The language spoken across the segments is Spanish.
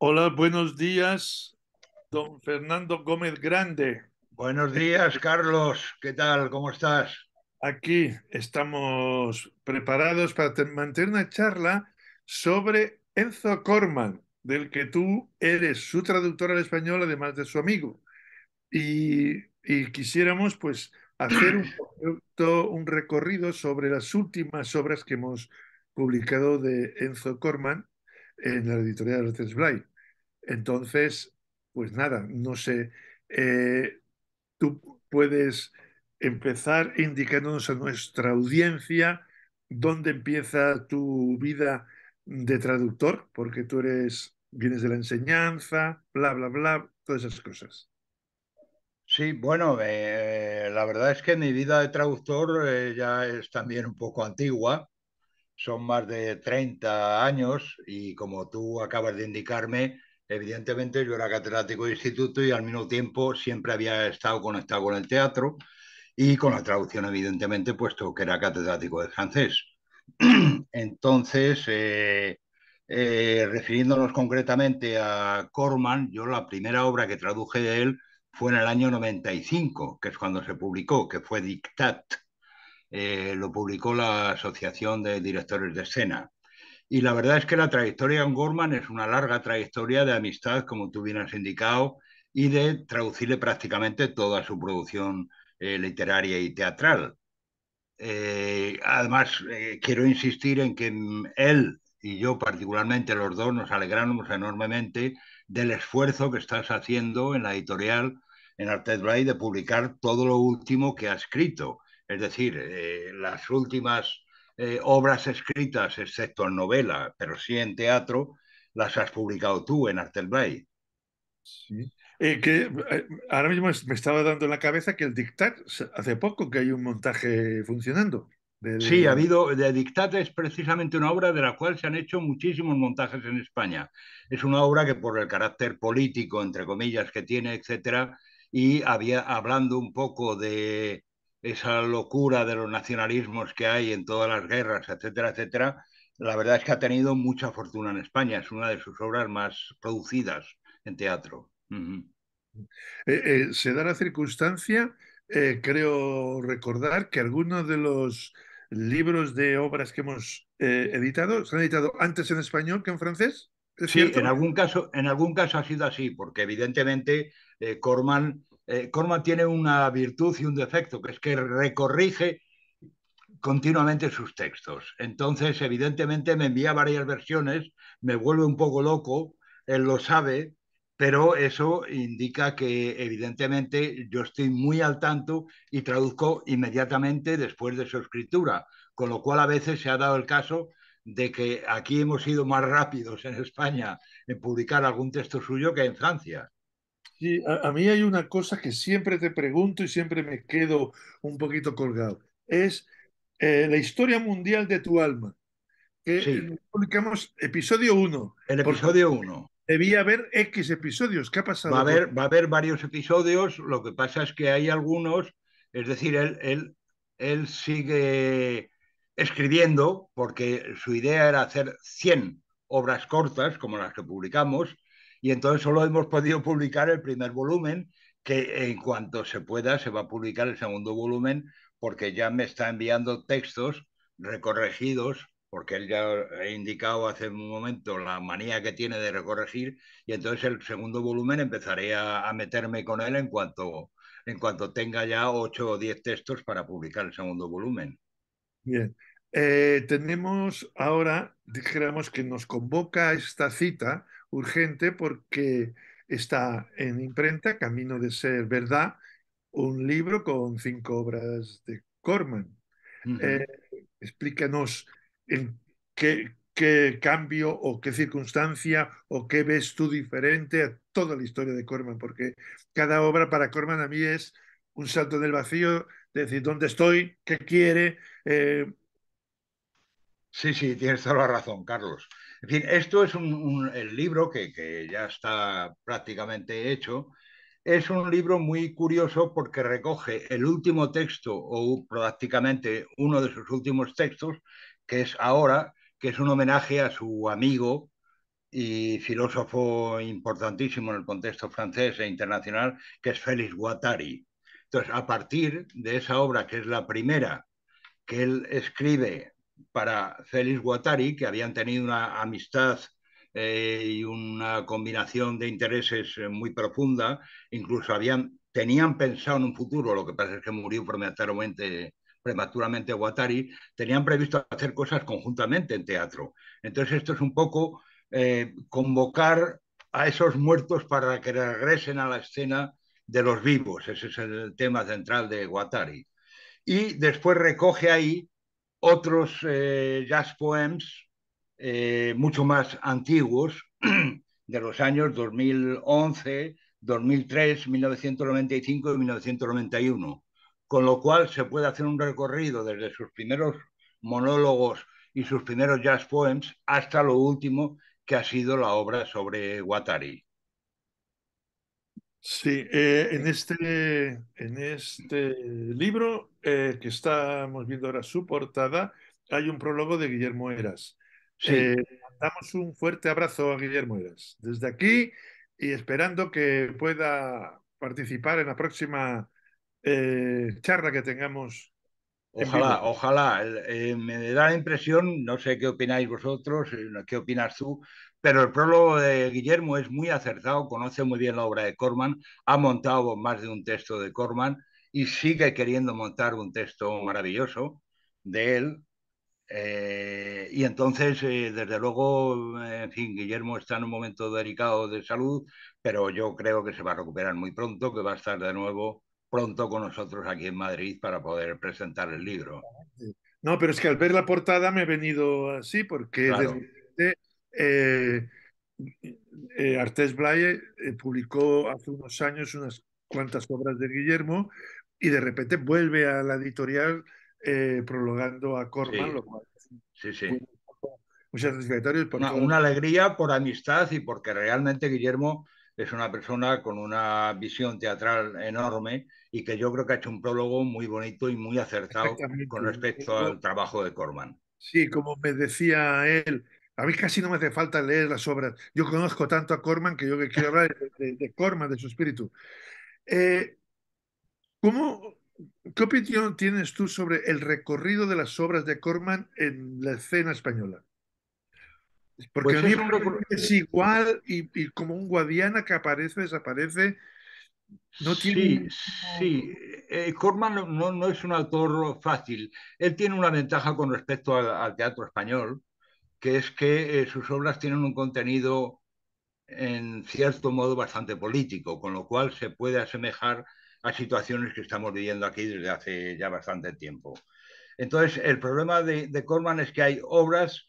Hola, buenos días, don Fernando Gómez Grande. Buenos días, Carlos. ¿Qué tal? ¿Cómo estás? Aquí estamos preparados para mantener una charla sobre Enzo Corman, del que tú eres su traductor al español, además de su amigo. Y, quisiéramos, pues, hacer un, un recorrido sobre las últimas obras que hemos publicado de Enzo Corman en la editorial de los Blay. Entonces, pues nada, no sé, eh, tú puedes empezar indicándonos a nuestra audiencia dónde empieza tu vida de traductor, porque tú eres, vienes de la enseñanza, bla, bla, bla, todas esas cosas. Sí, bueno, eh, la verdad es que mi vida de traductor eh, ya es también un poco antigua son más de 30 años y como tú acabas de indicarme, evidentemente yo era catedrático de instituto y al mismo tiempo siempre había estado conectado con el teatro y con la traducción, evidentemente, puesto que era catedrático de francés. Entonces, eh, eh, refiriéndonos concretamente a Corman, yo la primera obra que traduje de él fue en el año 95, que es cuando se publicó, que fue Dictat eh, lo publicó la Asociación de Directores de Escena. Y la verdad es que la trayectoria de Gorman es una larga trayectoria de amistad, como tú bien has indicado, y de traducirle prácticamente toda su producción eh, literaria y teatral. Eh, además, quiero insistir en que mm, él y yo particularmente, los dos, nos alegramos enormemente del esfuerzo que estás haciendo en la editorial en Artes Blay de publicar todo lo último que ha escrito. Es decir, eh, las últimas eh, obras escritas, excepto en novela, pero sí en teatro, las has publicado tú en Artelbay. Sí. Eh, que, ahora mismo me estaba dando en la cabeza que el Dictat, hace poco que hay un montaje funcionando. Sí, ha habido. De Dictat es precisamente una obra de la cual se han hecho muchísimos montajes en España. Es una obra que, por el carácter político, entre comillas, que tiene, etcétera, y había hablando un poco de esa locura de los nacionalismos que hay en todas las guerras, etcétera, etcétera, la verdad es que ha tenido mucha fortuna en España. Es una de sus obras más producidas en teatro. Eh, eh, se da la circunstancia, eh, creo recordar, que algunos de los libros de obras que hemos editado se han editado antes en español que en francés. Sí, en algún, caso, en algún caso ha sido así, porque evidentemente Corman Corma eh, Corman tiene una virtud y un defecto, que es que recorrige continuamente sus textos. Entonces, evidentemente, me envía varias versiones, me vuelve un poco loco, él lo sabe, pero eso indica que evidentemente yo estoy muy al tanto y traduzco inmediatamente después de su escritura, con lo cual a veces se ha dado el caso de que aquí hemos sido más rápidos en España en publicar algún texto suyo que en Francia. Sí, a, mí hay una cosa que siempre te pregunto y siempre me quedo un poquito colgado. Es eh, la historia mundial de tu alma. Que sí. publicamos episodio 1. El episodio 1. Debía haber X episodios. ¿Qué ha pasado? Va a, haber, va a haber varios episodios. Lo que pasa es que hay algunos. Es decir, él, él, él sigue escribiendo porque su idea era hacer 100 obras cortas, como las que publicamos, y entonces solo hemos podido publicar el primer volumen, que en cuanto se pueda se va a publicar el segundo volumen, porque ya me está enviando textos recorregidos, porque él ya ha indicado hace un momento la manía que tiene de recorregir, y entonces el segundo volumen empezaré a, meterme con él en cuanto, en cuanto tenga ya ocho o diez textos para publicar el segundo volumen. Bien. Eh, tenemos ahora, dijéramos que nos convoca esta cita urgente porque está en imprenta, Camino de Ser Verdad, un libro con cinco obras de Corman. Eh, explícanos en qué, cambio o qué circunstancia o qué ves tú diferente a toda la historia de Corman, porque cada obra para Corman a mí es un salto del vacío, decir dónde estoy, qué quiere, eh, Sí, sí, tienes toda la razón, Carlos. En fin, esto es un, el libro que, que, ya está prácticamente hecho. Es un libro muy curioso porque recoge el último texto o prácticamente uno de sus últimos textos, que es ahora, que es un homenaje a su amigo y filósofo importantísimo en el contexto francés e internacional, que es Félix Guattari. Entonces, a partir de esa obra, que es la primera que él escribe para Félix Guattari, que habían tenido una amistad eh, y una combinación de intereses eh, muy profunda, incluso habían, tenían pensado en un futuro, lo que pasa es que murió prematuramente, Guattari, tenían previsto hacer cosas conjuntamente en teatro. Entonces esto es un poco eh, convocar a esos muertos para que regresen a la escena de los vivos, ese es el tema central de Guattari. Y después recoge ahí otros eh, jazz poems eh, mucho más antiguos, de los años 2011, 2003, 1995 y 1991, con lo cual se puede hacer un recorrido desde sus primeros monólogos y sus primeros jazz poems hasta lo último que ha sido la obra sobre Watari. Sí, eh, en, este, en este libro eh, que estamos viendo ahora su portada, hay un prólogo de Guillermo Eras. Eh, damos un fuerte abrazo a Guillermo Eras desde aquí y esperando que pueda participar en la próxima charla que tengamos. Ojalá, ojalá. me da la impresión, no sé qué opináis vosotros, qué opinas tú, pero el prólogo de Guillermo es muy acertado, conoce muy bien la obra de Corman, ha montado más de un texto de Corman y sigue queriendo montar un texto maravilloso de él. Eh, y entonces, eh, desde luego, en fin, Guillermo está en un momento delicado de salud, pero yo creo que se va a recuperar muy pronto, que va a estar de nuevo pronto con nosotros aquí en Madrid para poder presentar el libro. No, pero es que al ver la portada me he venido así, porque eh, eh, Artés Blaye eh, publicó hace unos años unas cuantas obras de Guillermo y de repente vuelve a la editorial prologando a Corman, sí. sí, Una, una, alegría por amistad y porque realmente Guillermo es una persona con una visión teatral enorme y que yo creo que ha hecho un prólogo muy bonito y muy acertado con respecto al trabajo de Corman. Sí, como me decía él, a mí casi no me hace falta leer las obras. Yo conozco tanto a Corman que yo que quiero hablar de, Corman, de su espíritu. Eh, ¿cómo, ¿Qué opinión tienes tú sobre el recorrido de las obras de Corman en la escena española? Porque pues es, igual y, como un Guadiana que aparece, desaparece. No tiene... Sí, sí. Eh, Corman no, es un autor fácil. Él tiene una ventaja con respecto al teatro español, que es que eh, sus obras tienen un contenido en cierto modo bastante político, con lo cual se puede asemejar a situaciones que estamos viviendo aquí desde hace ya bastante tiempo. Entonces, el problema de, Corman es que hay obras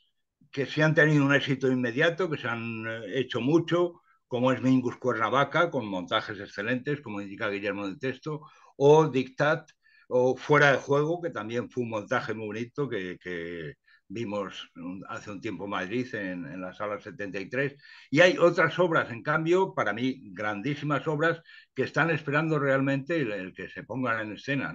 que se han tenido un éxito inmediato, que se han eh, hecho mucho, como es Mingus Cuernavaca, con montajes excelentes, como indica Guillermo del Texto, o Dictat, o Fuera de Juego, que también fue un montaje muy bonito que, vimos hace un tiempo en Madrid, en, la sala 73. Y hay otras obras, en cambio, para mí, grandísimas obras que están esperando realmente el, que se pongan en escena.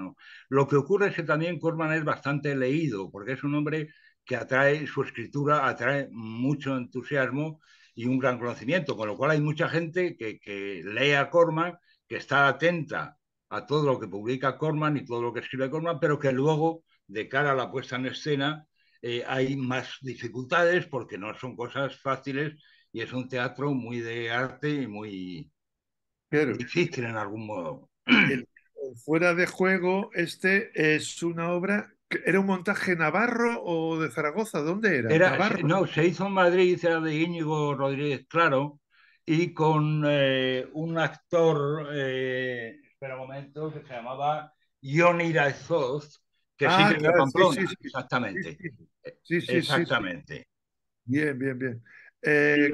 Lo que ocurre es que también Corman es bastante leído, porque es un hombre que atrae, su escritura atrae mucho entusiasmo y un gran conocimiento, con lo cual hay mucha gente que, que lee a Corman, que está atenta a todo lo que publica Corman y todo lo que escribe Corman, pero que luego, de cara a la puesta en escena, eh, hay más dificultades porque no son cosas fáciles y es un teatro muy de arte y muy pero difícil en algún modo. fuera de juego, este es una obra ¿Era un montaje navarro o de Zaragoza? ¿Dónde era? no, se hizo en Madrid, era de Íñigo Rodríguez Claro, y con eh, un actor eh, momento que se llamaba Ionida South, que sí ah, que sí, sí, exactamente. Sí, sí, exactamente. Bien, bien, bien. Eh,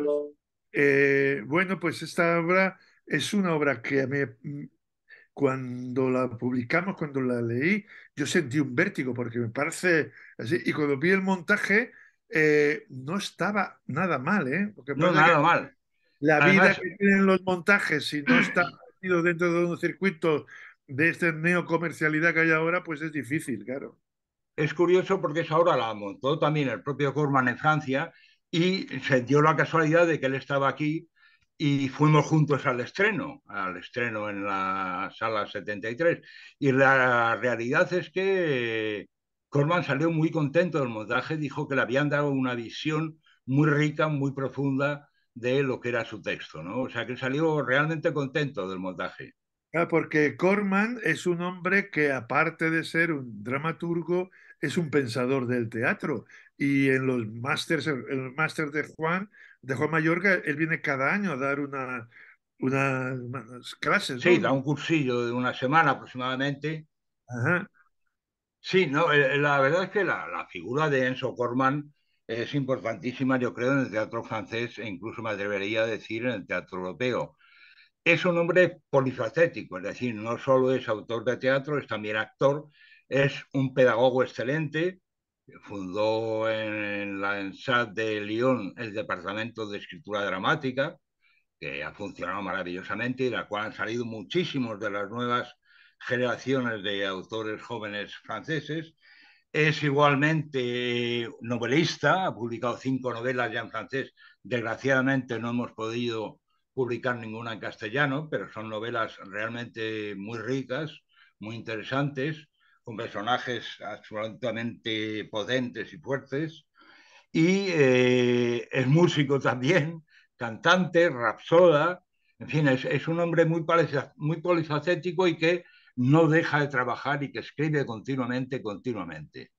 eh, bueno, pues esta obra es una obra que a mí mm, cuando la publicamos, cuando la leí, yo sentí un vértigo porque me parece así. Y cuando vi el montaje, eh, no estaba nada mal, ¿eh? Porque no, nada mal. La vida que tienen los montajes, si no está dentro de un circuito de esta neocomercialidad que hay ahora, pues es difícil, claro. Es curioso porque es ahora la montó también el propio Corman en Francia y se dio la casualidad de que él estaba aquí y fuimos juntos al estreno, al estreno en la sala 73. Y la realidad es que Corman salió muy contento del montaje, dijo que le habían dado una visión muy rica, muy profunda de lo que era su texto, ¿no? O sea que salió realmente contento del montaje. Ah, porque Corman es un hombre que aparte de ser un dramaturgo, es un pensador del teatro. Y en los másters, el máster de Juan, de Juan Mallorca, él viene cada año a dar una, una, unas clases. Sí, da un cursillo de una semana aproximadamente. Ajá. Sí, no, eh, eh, la verdad es que la, la figura de Enzo Corman es importantísima, yo creo, en el teatro francés e incluso me atrevería a decir en el teatro europeo. Es un hombre polifacético, es decir, no solo es autor de teatro, es también actor, es un pedagogo excelente, fundó en, la ENSAD de Lyon el Departamento de Escritura Dramática, que ha funcionado maravillosamente y de la cual han salido muchísimos de las nuevas generaciones de autores jóvenes franceses. Es igualmente eh, novelista, ha publicado cinco novelas ya en francés. Desgraciadamente no hemos podido publicar ninguna en castellano, pero son novelas realmente muy ricas, muy interesantes, con personajes absolutamente potentes y fuertes. Y eh, es músico también, cantante, rapsoda, en fin, es, un hombre muy, muy y que no deja de trabajar y que escribe continuamente, continuamente.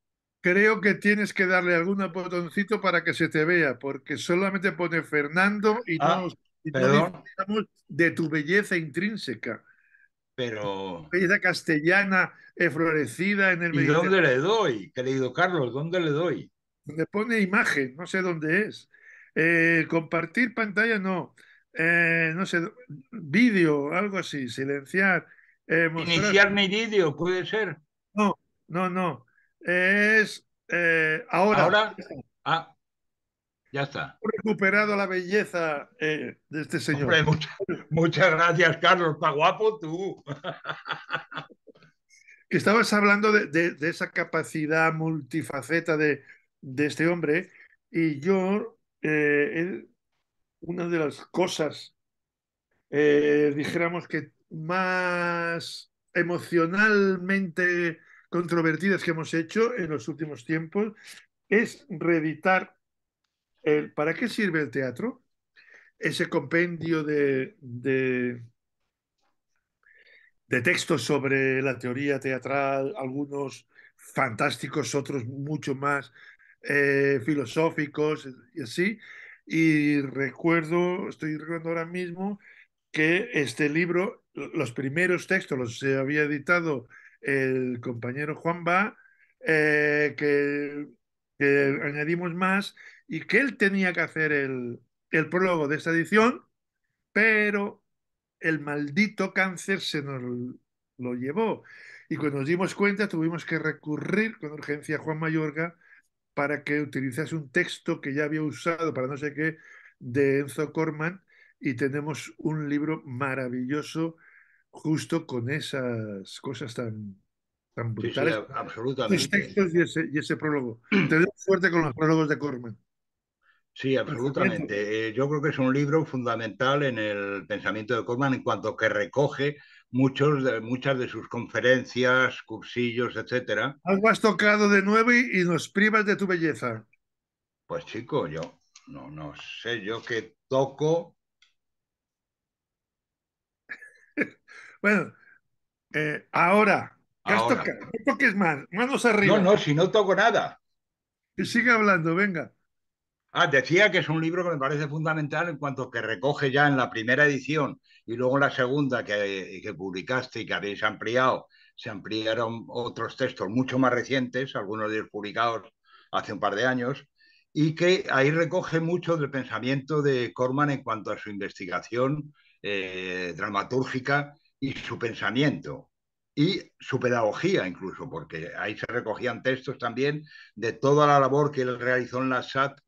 Creo que tienes que darle algún botoncito para que se te vea, porque solamente pone Fernando y ah, no, de tu belleza intrínseca. Pero. Belleza castellana, eh, florecida en el ¿Y dónde le doy, querido Carlos? ¿Dónde le doy? le pone imagen, no sé dónde es. Eh, compartir pantalla, no. Eh, no sé, vídeo, algo así, silenciar. Iniciar mi vídeo, puede ser. No, no, no. Es eh, ahora. Ahora. Ah, ya está. He recuperado la belleza eh, de este señor. muchas, gracias, Carlos. Está guapo tú. que estabas hablando de, esa capacidad multifaceta de, este hombre y yo, eh, una de las cosas, dijéramos que más emocionalmente controvertidas que hemos hecho en los últimos tiempos es reeditar el ¿Para qué sirve el teatro? Ese compendio de, de, textos sobre la teoría teatral, algunos fantásticos, otros mucho más eh, filosóficos y así. Y recuerdo, estoy recordando ahora mismo que este libro los primeros textos los había editado el compañero Juan Ba, eh, que, añadimos más y que él tenía que hacer el, el prólogo de esta edición, pero el maldito cáncer se nos lo llevó. Y cuando nos dimos cuenta tuvimos que recurrir con urgencia a Juan Mayorga para que utilizase un texto que ya había usado para no sé qué de Enzo Corman y tenemos un libro maravilloso justo con esas cosas tan, tan brutales. Textos y, ese, prólogo. Tenemos fuerte con los prólogos de Corman. Sí, absolutamente. Eh, yo creo que es un libro fundamental en el pensamiento de Corman en cuanto que recoge muchos muchas de sus conferencias, cursillos, etcétera. Algo has tocado de nuevo y, nos privas de tu belleza. Pues chico, yo no, no sé, yo que toco Bueno, eh, ahora, ahora. No toques más, manos arriba. No, no, si no toco nada. sigue hablando, venga. Ah, decía que es un libro que me parece fundamental en cuanto que recoge ya en la primera edición y luego en la segunda que, eh, publicaste y que habéis ampliado, se ampliaron otros textos mucho más recientes, algunos de ellos publicados hace un par de años, y que ahí recoge mucho del pensamiento de Corman en cuanto a su investigación eh, dramatúrgica y su pensamiento y su pedagogía incluso, porque ahí se recogían textos también de toda la labor que él realizó en la SAT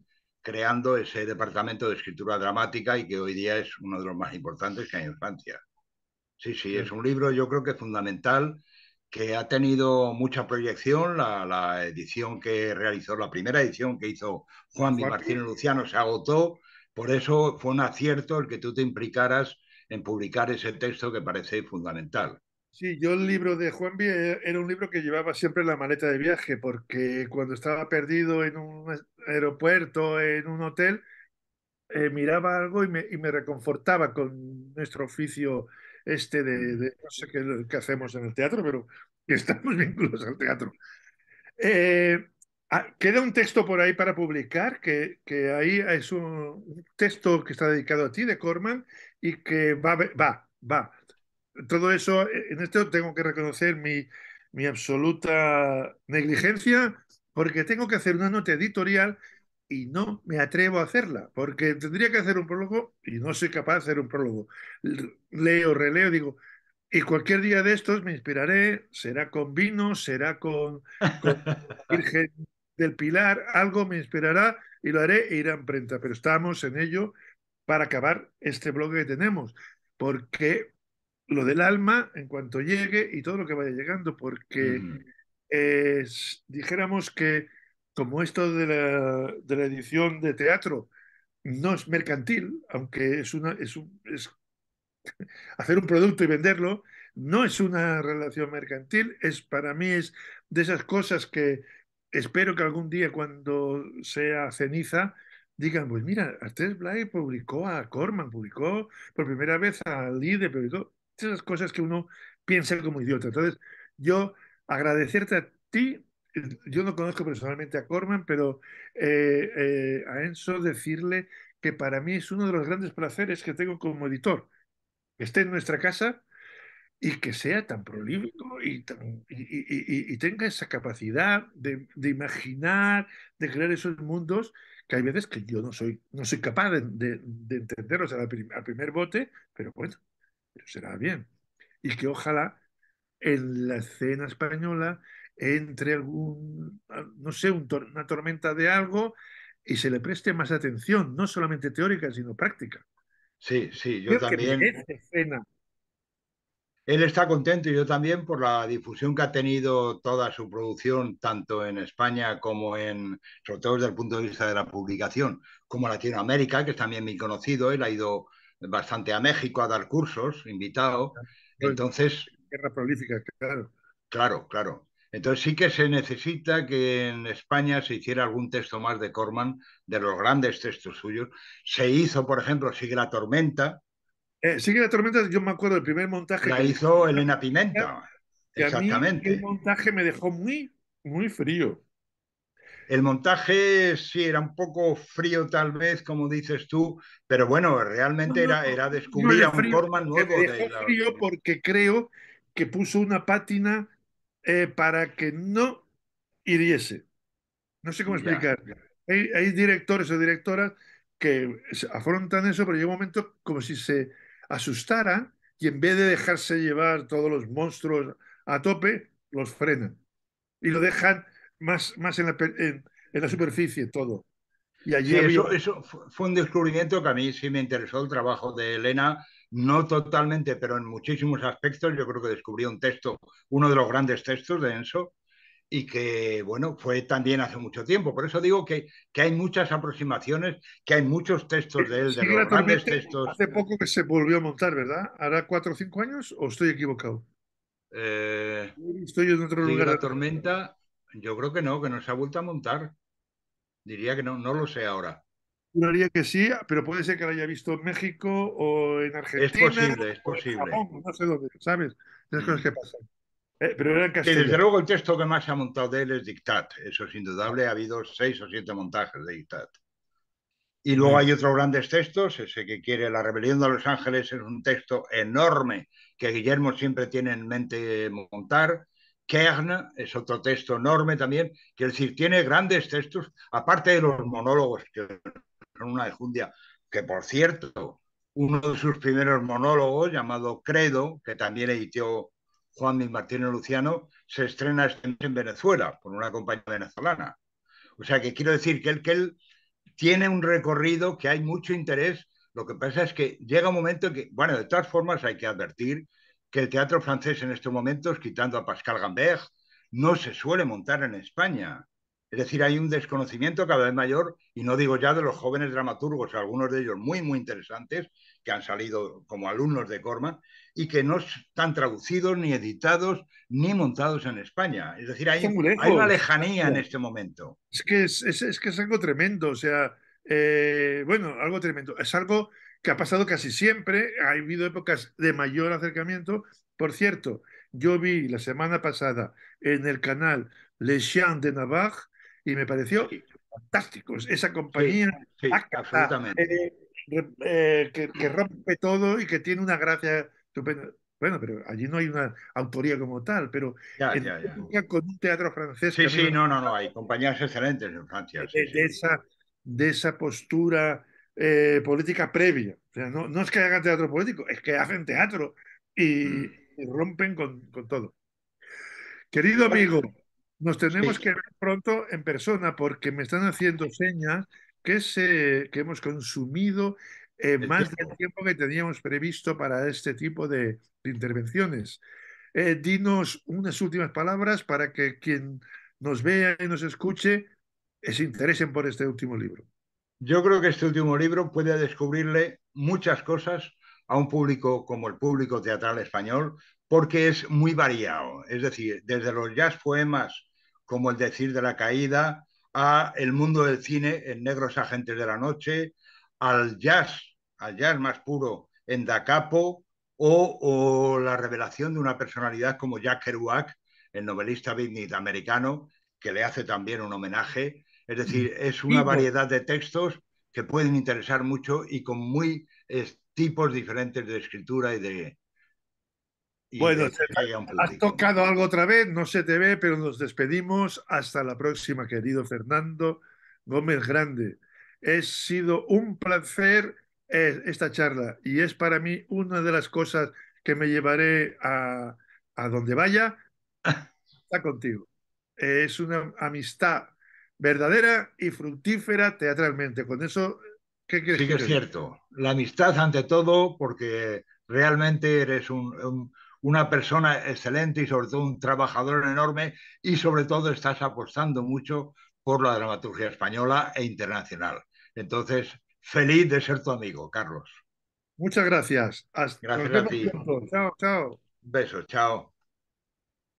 creando ese departamento de escritura dramática y que hoy día es uno de los más importantes que hay en Francia. Sí, sí, es un libro yo creo que fundamental que ha tenido mucha proyección. La, la edición que realizó, la primera edición que hizo Juan Martín Luciano se agotó. Por eso fue un acierto el que tú te implicaras en publicar ese texto que parece fundamental. Sí, yo el libro de Juan eh, era un libro que llevaba siempre en la maleta de viaje, porque cuando estaba perdido en un aeropuerto, en un hotel, eh, miraba algo y me, y me, reconfortaba con nuestro oficio este de, no sé qué, hacemos en el teatro, pero que estamos vinculados al teatro. Eh, Ah, queda un texto por ahí para publicar, que, que, ahí es un texto que está dedicado a ti, de Corman, y que va, va, va. Todo eso, eh, en esto tengo que reconocer mi, mi absoluta negligencia, porque tengo que hacer una nota editorial y no me atrevo a hacerla, porque tendría que hacer un prólogo y no soy capaz de hacer un prólogo. Leo, releo, digo, y cualquier día de estos me inspiraré, será con vino, será con, con Virgen el pilar, algo me inspirará y lo haré e irá en prenta, Pero estamos en ello para acabar este blog que tenemos, porque lo del alma, en cuanto llegue y todo lo que vaya llegando, porque eh, dijéramos que como esto de la, de la, edición de teatro no es mercantil, aunque es una es, un, es hacer un producto y venderlo, no es una relación mercantil, es para mí es de esas cosas que espero que algún día cuando sea ceniza digan, pues mira, Artes Blay publicó a Corman, publicó por primera vez a Lide, todas esas cosas que uno piensa como idiota. Entonces, yo agradecerte a ti, yo no conozco personalmente a Corman, pero eh, eh, a Enzo decirle que para mí es uno de los grandes placeres que tengo como editor, que esté en nuestra casa y que sea tan prolífico y, y, tenga esa capacidad de, imaginar, de crear esos mundos que hay veces que yo no soy, no soy capaz de, entenderlos al, primer bote, pero bueno, pero será bien. Y que ojalá en la escena española entre algún, ah, no sé, una tormenta de algo y se le preste más atención, no solamente teórica, sino práctica. Sí, sí, yo Creo también. Que escena, él está contento y yo también por la difusión que ha tenido toda su producción, tanto en España como en, sobre todo desde el punto de vista de la publicación, como Latinoamérica, que es también muy conocido. Él ha ido bastante a México a dar cursos, invitado. Ah, pues, Entonces. Guerra prolífica, claro. Claro, claro. Entonces sí que se necesita que en España se hiciera algún texto más de Corman, de los grandes textos suyos. Se hizo, por ejemplo, Sigue la Tormenta, eh, sigue la tormenta, yo me acuerdo del primer montaje. La hizo Elena Pimenta. Exactamente. A el montaje me dejó muy, muy frío. El montaje sí era un poco frío, tal vez, como dices tú, pero bueno, realmente era, era descubrir a un forma nuevo. Me dejó frío porque creo que puso una pátina eh, para que no hiriese. No sé cómo explicar. Hay, hay directores o directoras que afrontan eso, pero llega un momento como si se asustaran y en vez de dejarse llevar todos los monstruos a tope, los frenan y lo dejan más, más en, la, superficie todo. Y allí eso, fue un descubrimiento que a mí sí me interesó el trabajo de Elena, no totalmente, pero en muchísimos aspectos. Yo creo que descubrí un texto, uno de los grandes textos de Enso, y que, bueno, fue también hace mucho tiempo. Por eso digo que, que hay muchas aproximaciones, que hay muchos textos de él, de los grandes textos. Hace poco que se volvió a montar, ¿verdad? ¿Hará cuatro o cinco años o estoy equivocado? Eh, estoy en otro lugar. La tormenta, yo creo que no, que no se ha vuelto a montar. Diría que no, no lo sé ahora. diría que sí, pero puede ser que lo haya visto en México o en Argentina. Es posible, es posible. no sé dónde, ¿sabes? Las cosas que pasan. Eh, pero desde luego el texto que más se ha montado de él es Dictat, eso es indudable, ha habido seis o siete montajes de Dictat. Y luego mm. hay otros grandes textos, ese que quiere La Rebelión de los Ángeles es un texto enorme que Guillermo siempre tiene en mente montar. Kern es otro texto enorme también, que decir, tiene grandes textos, aparte de los monólogos, que son una enjundia, que por cierto, uno de sus primeros monólogos, llamado Credo, que también editó Juan y Martínez Luciano, se estrena en Venezuela por una compañía venezolana. O sea que quiero decir que él, que él tiene un recorrido que hay mucho interés. Lo que pasa es que llega un momento que, bueno, de todas formas hay que advertir que el teatro francés en estos momentos, quitando a Pascal Gambert, no se suele montar en España. Es decir, hay un desconocimiento cada vez mayor, y no digo ya de los jóvenes dramaturgos, algunos de ellos muy, muy interesantes, que han salido como alumnos de Corman y que no están traducidos, ni editados, ni montados en España. Es decir, hay, una lejanía en este momento. Es que es, que es algo tremendo, o sea, eh, bueno, algo tremendo. Es algo que ha pasado casi siempre, ha habido épocas de mayor acercamiento. Por cierto, yo vi la semana pasada en el canal Les Chiens de Navarre y me pareció fantástico. Esa compañía absolutamente. Eh, eh, que, rompe todo y que tiene una gracia estupenda. Bueno, pero allí no hay una autoría como tal, pero con un teatro francés. Sí, sí, no, no, no, hay compañías excelentes en Francia. De, Esa, de esa postura eh, política previa. O sea, no, no, es que hagan teatro político, es que hacen teatro y, mm. rompen con, con, todo. Querido amigo, nos tenemos que ver pronto en persona porque me están haciendo señas que, hemos consumido más del tiempo que teníamos previsto para este tipo de, intervenciones. Eh, dinos unas últimas palabras para que quien nos vea y nos escuche se interesen por este último libro. Yo creo que este último libro puede descubrirle muchas cosas a un público como el público teatral español, porque es muy variado. Es decir, desde los jazz poemas como el decir de la caída, a el mundo del cine en Negros Agentes de la Noche, al jazz, al jazz más puro en Da Capo, o, la revelación de una personalidad como Jack Kerouac, el novelista bíblico americano, que le hace también un homenaje. Es decir, mm. es una pues variedad de textos que pueden interesar mucho y con muy eh, tipos diferentes de escritura y de, bueno, has tocado algo otra vez, no se te ve, pero nos despedimos. Hasta la próxima, querido Fernando Gómez Grande. Ha sido un placer eh, esta charla y es para mí una de las cosas que me llevaré a, donde vaya. Está contigo. Es una amistad verdadera y fructífera teatralmente. Con eso, ¿qué quieres Sí que es cierto. La amistad ante todo, porque realmente eres un una persona excelente y sobre todo un trabajador enorme y sobre todo estás apostando mucho por la dramaturgia española e internacional. Entonces, feliz de ser tu amigo, Carlos. Muchas gracias. gracias a ti. Chao, chao. Besos, chao.